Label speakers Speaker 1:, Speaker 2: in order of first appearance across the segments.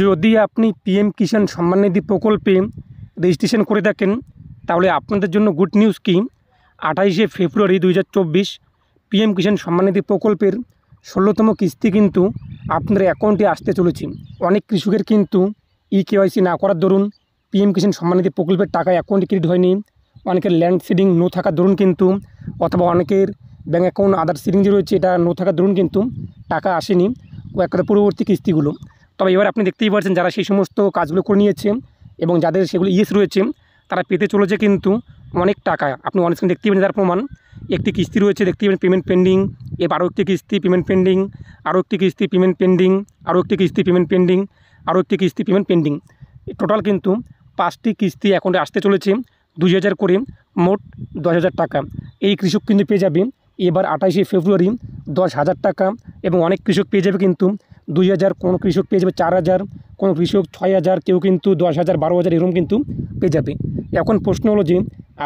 Speaker 1: যদি আপনি পিএম কিষাণ সম্মাননিধি প্রকল্পে রেজিস্ট্রেশন করে থাকেন তাহলে আপনাদের জন্য গুড নিউজ কি আঠাইশে ফেব্রুয়ারি দুই পিএম কিষাণ সম্মাননিধি প্রকল্পের ষোলোতম কিস্তি কিন্তু আপনাদের অ্যাকাউন্টে আসতে চলেছে অনেক কৃষকের কিন্তু ই e কেওয়াইসি না করার দরুন পিএম কিষাণ সম্মাননিধি প্রকল্পের টাকা অ্যাকাউন্টে ক্রেডিট হয়নি অনেকের ল্যান্ড সিডিং নো থাকার দরুন কিন্তু অথবা অনেকের ব্যাঙ্ক অ্যাকাউন্ট আদার সিডিং যে রয়েছে এটা নো থাকার দরুন কিন্তু টাকা আসেনি একটা পূর্ববর্তী কিস্তিগুলো তবে এবার আপনি দেখতেই পাচ্ছেন যারা সেই সমস্ত কাজগুলো করে নিয়েছে এবং যাদের সেগুলো ইয়েস রয়েছে তারা পেতে চলেছে কিন্তু অনেক টাকা আপনি অনেক দেখতে পাবেন পাচ্ছেন প্রমাণ একটি কিস্তি রয়েছে দেখতে পাবেন পেমেন্ট পেন্ডিং এবার আরও একটি কিস্তি পেমেন্ট পেন্ডিং আরও একটি কিস্তি পেমেন্ট পেন্ডিং আরও একটি কিস্তি পেমেন্ট পেন্ডিং আরও একটি কিস্তি পেমেন্ট পেন্ডিং টোটাল কিন্তু পাঁচটি কিস্তি অ্যাকাউন্টে আসতে চলেছে দুই হাজার করে মোট দশ হাজার টাকা এই কৃষক কিন্তু পেয়ে যাবে এবার আঠাশে ফেব্রুয়ারি দশ হাজার টাকা এবং অনেক কৃষক পেয়ে যাবে কিন্তু দুই হাজার কোনো কৃষক পেয়ে যাবে চার হাজার কোনো কৃষক ছয় হাজার কেউ কিন্তু দশ হাজার বারো হাজার এরকম কিন্তু পেয়ে যাবে এখন প্রশ্ন হলো যে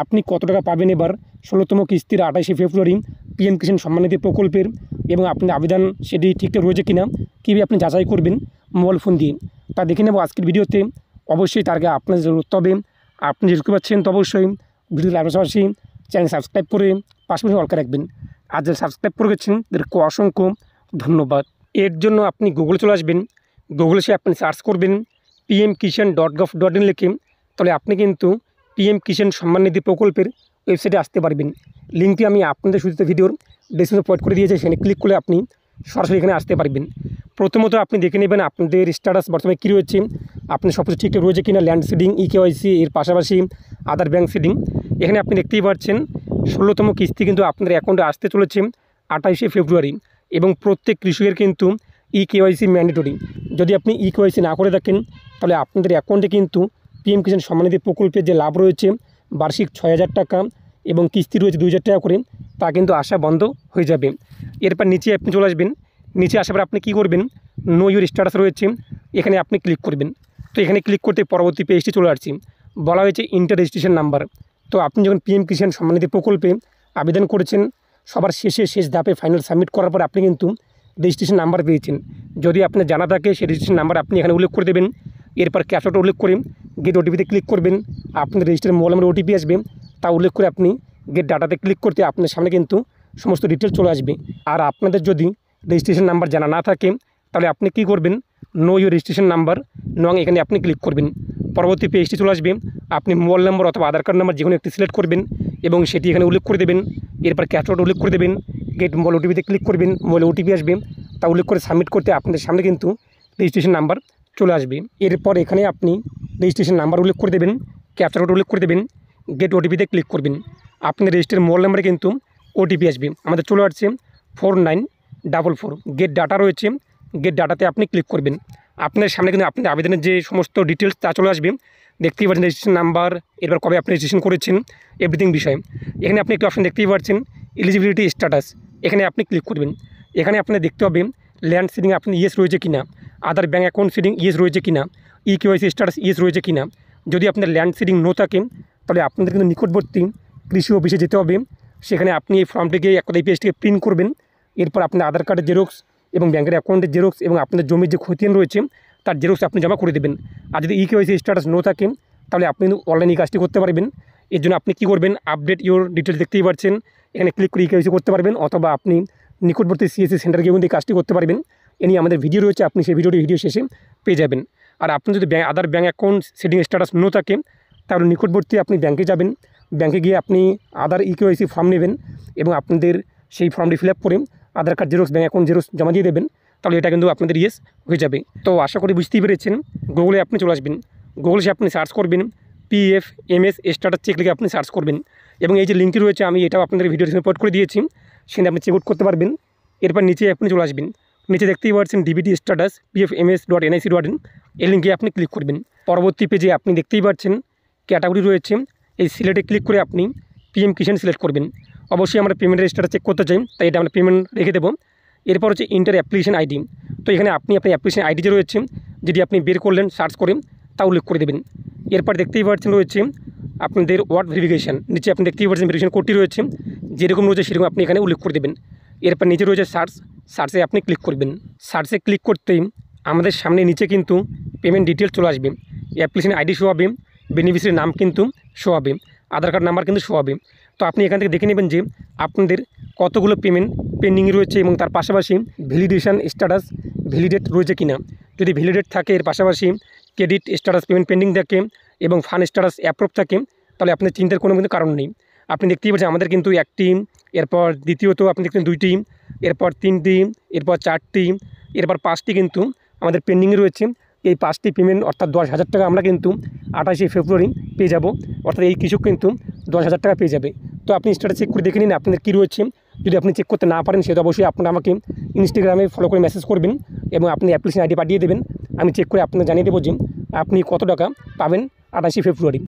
Speaker 1: আপনি কত টাকা পাবেন এবার ষোলোতম কিস্তির আঠাশে ফেব্রুয়ারি পিএম কিষাণ সম্মানিত প্রকল্পের এবং আপনি আবেদন সেটি ঠিকঠাক রয়েছে কিনা কীভাবে আপনি যাচাই করবেন মোবাইল ফোন দিয়ে তা দেখে নেব আজকের ভিডিওতে অবশ্যই তার আগে আপনার ধরতে তবে আপনি যেটুকু পাচ্ছেন তো অবশ্যই ভিডিও পাশাপাশি চ্যানেল সাবস্ক্রাইব করে পাশাপাশি অলকা রাখবেন আর যারা সাবস্ক্রাইব করে গেছেন তাদেরকে অসংখ্য ধন্যবাদ এর জন্য আপনি গুগল চলে আসবেন গুগলে সে আপনি সার্চ করবেন PM Kisan dot gov dot in লিখে তাহলে আপনি কিন্তু পিএম কিষাণ সম্মাননিধি প্রকল্পের ওয়েবসাইটে আসতে পারবেন লিঙ্কটি আমি আপনাদের সুচিত ভিডিওর ডেসক্রিপশনে পয়েন্ট করে দিয়েছি সেখানে ক্লিক করে আপনি সরাসরি এখানে আসতে পারবেন প্রথমত আপনি দেখে নেবেন আপনাদের স্ট্যাটাস বর্তমানে কী রয়েছে আপনি সব কিছু ঠিকঠাক রয়েছে কিনা ল্যান্ড সিডিং ইকেওয়াইসি এর পাশাপাশি আদার ব্যাঙ্ক সিডিং এখানে আপনি দেখতেই পাচ্ছেন ষোলোতম কিস্তি কিন্তু আপনাদের অ্যাকাউন্টে আসতে চলেছে আঠাইশে ফেব্রুয়ারি এবং প্রত্যেক কৃষকের কিন্তু ই কেওয়াইসি ম্যান্ডেটরি যদি আপনি ই e কেওয়াইসি না করে থাকেন তাহলে আপনাদের অ্যাকাউন্টে কিন্তু পিএম কিষাণ সম্মানিধি প্রকল্পের যে লাভ রয়েছে বার্ষিক ছয় টাকা এবং কিস্তি রয়েছে দুই টাকা করে তা কিন্তু আসা বন্ধ হয়ে যাবে এরপর নিচে আপনি চলে আসবেন নিচে আসার পর আপনি কী করবেন নো ইউর স্ট্যাটাস রয়েছে এখানে আপনি ক্লিক করবেন তো এখানে ক্লিক করতে পরবর্তী পেজটি চলে আসছি বলা হয়েছে ইন্টার রেজিস্ট্রেশন নাম্বার তো আপনি যখন পিএম কিষাণ সম্মানিধি প্রকল্পে আবেদন করেছেন সবার শেষে শেষ ধাপে ফাইনাল সাবমিট করার পর আপনি কিন্তু রেজিস্ট্রেশন নাম্বার পেয়েছেন যদি আপনার জানা থাকে সেই রেজিস্ট্রেশন নাম্বার আপনি এখানে উল্লেখ করে দেবেন এরপর ক্যাপশনটা উল্লেখ করে গেট ওটিপিতে ক্লিক করবেন আপনার রেজিস্টারের মোবাইল নাম্বার ওটিপি আসবে তা উল্লেখ করে আপনি গেট ডাটাতে ক্লিক করতে আপনার সামনে কিন্তু সমস্ত ডিটেল চলে আসবে আর আপনাদের যদি রেজিস্ট্রেশন নাম্বার জানা না থাকে তাহলে আপনি কি করবেন নো ইউর রেজিস্ট্রেশন নাম্বার নং এখানে আপনি ক্লিক করবেন পরবর্তী পেজটি চলে আসবে আপনি মোবাইল নম্বর অথবা আধার কার্ড নাম্বার যে কোনো একটি সিলেক্ট করবেন এবং সেটি এখানে উল্লেখ করে দেবেন এরপর ক্যাটলগ উল্লেখ করে দেবেন গেট মোবাইল ওটিপিতে ক্লিক করবেন মোবাইল ওটিপি আসবে তা উল্লেখ করে সাবমিট করতে আপনাদের সামনে কিন্তু রেজিস্ট্রেশন নাম্বার চলে আসবে এরপর এখানে আপনি রেজিস্ট্রেশন নাম্বার উল্লেখ করে দেবেন ক্যাপচার উল্লেখ করে দেবেন গেট ওটিপিতে ক্লিক করবেন আপনি রেজিস্টার মোবাইল নাম্বারে কিন্তু ওটিপি আসবে আমাদের চলে আসছে four nine double four get data রয়েছে গেট ডাটাতে আপনি ক্লিক করবেন আপনার সামনে কিন্তু আপনি আবেদনের যে সমস্ত ডিটেলস তা চলে আসবে দেখতেই পাচ্ছেন রেজিস্ট্রেশন নাম্বার এরপর কবে আপনি রেজিস্ট্রেশন করেছেন এভরিথিং বিষয়ে এখানে আপনি একটি অপশন দেখতেই পাচ্ছেন এলিজিবিলিটি স্ট্যাটাস এখানে আপনি ক্লিক করবেন এখানে আপনার দেখতে হবে ল্যান্ড সিডিং আপনি ইয়েস রয়েছে কিনা Aadhaar bank account seeding yes রয়েছে কিনা ই কেওয়াইসি স্ট্যাটাস ইয়েস রয়েছে কিনা যদি আপনার ল্যান্ড সিডিং নো থাকে তাহলে আপনাদের কিন্তু নিকটবর্তী কৃষি অফিসে যেতে হবে সেখানে আপনি এই ফর্মটিকে এক কথায় পেজটিকে প্রিন্ট করবেন এরপর আপনার আধার কার্ডের জেরক্স এবং ব্যাংকের অ্যাকাউন্টের জেরক্স এবং আপনাদের জমির যে খতিয়ান রয়েছে তার জেরক্স আপনি জমা করে দেবেন আর যদি ই কেওয়াইসি স্ট্যাটাস নো থাকে তাহলে আপনি অনলাইনে কাজটি করতে পারবেন এর জন্য আপনি কী করবেন আপডেট ইউর ডিটেলস দেখতেই পারছেন এখানে ক্লিক করে ই কেওয়াইসি করতে পারবেন অথবা আপনি নিকটবর্তী সিএসসি e সেন্টার গিয়ে কাজটি করতে পারবেন এ নিয়ে আমাদের ভিডিও রয়েছে আপনি সেই ভিডিওটি ভিডিও শেষে পেয়ে যাবেন আর আপনি যদি bank Aadhaar bank account seeding status no থাকে তাহলে নিকটবর্তী আপনি ব্যাঙ্কে যাবেন ব্যাঙ্কে গিয়ে আপনি আদার ইকেওয়াইসি ফর্ম নেবেন এবং আপনাদের সেই ফর্মটি ফিল আপ করে Aadhaar card xerox bank account xerox জমা দিয়ে দেবেন তাহলে এটা কিন্তু আপনাদের ইয়েস হয়ে যাবে তো আশা করি বুঝতেই পেরেছেন গুগলে আপনি চলে আসবেন গুগলে সে আপনি সার্চ করবেন পিএফ এমএস স্টার্টার চেক লিখে আপনি সার্চ করবেন এবং এই যে লিঙ্কটি রয়েছে আমি এটাও আপনাদের ভিডিও রিপোর্ট করে দিয়েছি সেখানে আপনি চেক আউট করতে পারবেন এরপর নিচে আপনি চলে আসবেন নিচে দেখতেই পাচ্ছেন DBT status S dot NIC dot in এই লিঙ্কে আপনি ক্লিক করবেন পরবর্তী পেজে আপনি দেখতেই পাচ্ছেন ক্যাটাগরি রয়েছে এই সিলেটে ক্লিক করে আপনি পিএম কিষাণ সিলেক্ট করবেন অবশ্যই আমরা পেমেন্ট রেজিস্টারটা চেক করতে চাই তাই এটা আমরা পেমেন্ট রেখে দেবো এরপর হচ্ছে ইন্টার অ্যাপ্লিকেশন আইডি তো এখানে আপনি আপনার অ্যাপ্লিকেশন আইডি যে রয়েছে যেটি আপনি বের করলেন সার্চ করে তা উল্লেখ করে দেবেন এরপর দেখতেই পাচ্ছেন রয়েছে আপনাদের ওয়ার্ড ভেরিফিকেশান নিচে আপনি দেখতেই পাচ্ছেন ভেরিফিকেশন কোডটি রয়েছে যেরকম রয়েছে সেরকম আপনি এখানে উল্লেখ করে দেবেন এরপর নিচে রয়েছে সার্চ সার্চে আপনি ক্লিক করবেন সার্চে ক্লিক করতেই আমাদের সামনে নিচে কিন্তু পেমেন্ট ডিটেল চলে আসবে অ্যাপ্লিকেশন আইডি শো হবে নাম কিন্তু শো আধার কার্ড নাম্বার কিন্তু শো তো আপনি এখান থেকে দেখে নেবেন যে আপনাদের কতগুলো পেমেন্ট পেন্ডিং রয়েছে এবং তার পাশাপাশি ভ্যালিডেশান স্ট্যাটাস ভ্যালিডেট রয়েছে কিনা যদি ভ্যালিডেট থাকে এর পাশাপাশি ক্রেডিট স্ট্যাটাস পেমেন্ট পেন্ডিং থাকে এবং ফান্ড স্ট্যাটাস অ্যাপ্রুভ থাকে তাহলে আপনার চিন্তার কোনো কিন্তু কারণ নেই আপনি দেখতেই পাচ্ছেন আমাদের কিন্তু একটি এরপর দ্বিতীয়ত আপনি দেখছেন দুইটি এরপর তিনটি এরপর চারটি এরপর পাঁচটি কিন্তু আমাদের পেন্ডিংয়ে রয়েছে এই পাঁচটি পেমেন্ট অর্থাৎ দশ হাজার টাকা আমরা কিন্তু আঠাশে ফেব্রুয়ারি পেয়ে যাব অর্থাৎ এই কৃষক কিন্তু দশ হাজার টাকা পেয়ে যাবে তো আপনি ইনস্টাটা চেক করে দেখে নিন আপনাদের কী রয়েছে যদি আপনি চেক করতে না পারেন সেটা অবশ্যই আপনারা আমাকে ইনস্টাগ্রামে ফলো করে মেসেজ করবেন এবং আপনি অ্যাপ্লিকেশন আইডি পাঠিয়ে দেবেন আমি চেক করে আপনাকে জানিয়ে দেবো যে আপনি কত টাকা পাবেন আঠাশে ফেব্রুয়ারি